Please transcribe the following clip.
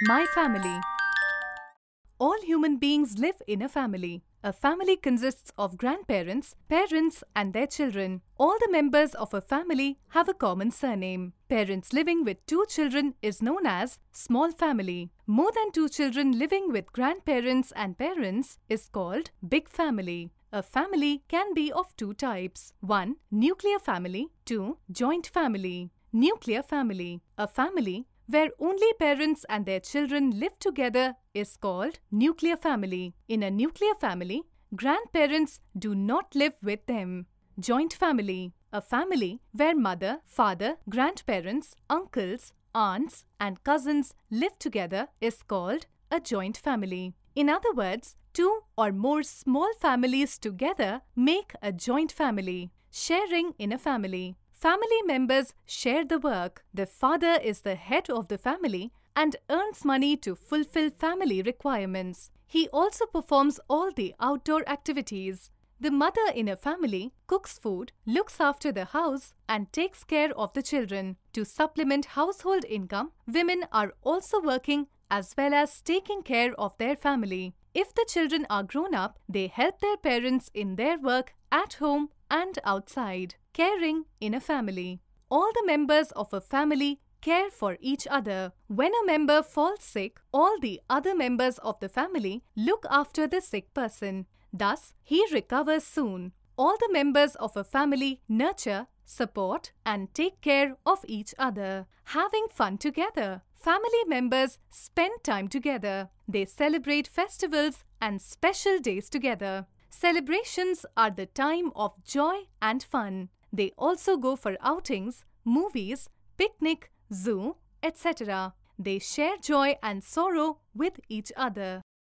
My family. All human beings live in a family. A family consists of grandparents, parents, and their children. All the members of a family have a common surname. Parents living with two children is known as small family. More than two children living with grandparents and parents is called big family. A family can be of two types 1. Nuclear family, 2. Joint family. Nuclear family. A family where only parents and their children live together is called nuclear family. In a nuclear family, grandparents do not live with them. Joint family, a family where mother, father, grandparents, uncles, aunts, and cousins live together is called a joint family. In other words, two or more small families together make a joint family, sharing in a family. Family members share the work. The father is the head of the family and earns money to fulfill family requirements. He also performs all the outdoor activities. The mother in a family cooks food, looks after the house, and takes care of the children. To supplement household income, women are also working as well as taking care of their family. If the children are grown up, they help their parents in their work at home and outside, caring in a family. All the members of a family care for each other. When a member falls sick, all the other members of the family look after the sick person. Thus, he recovers soon. All the members of a family nurture, support, and take care of each other. Having fun together. Family members spend time together. They celebrate festivals and special days together. Celebrations are the time of joy and fun. They also go for outings, movies, picnic, zoo, etc. They share joy and sorrow with each other.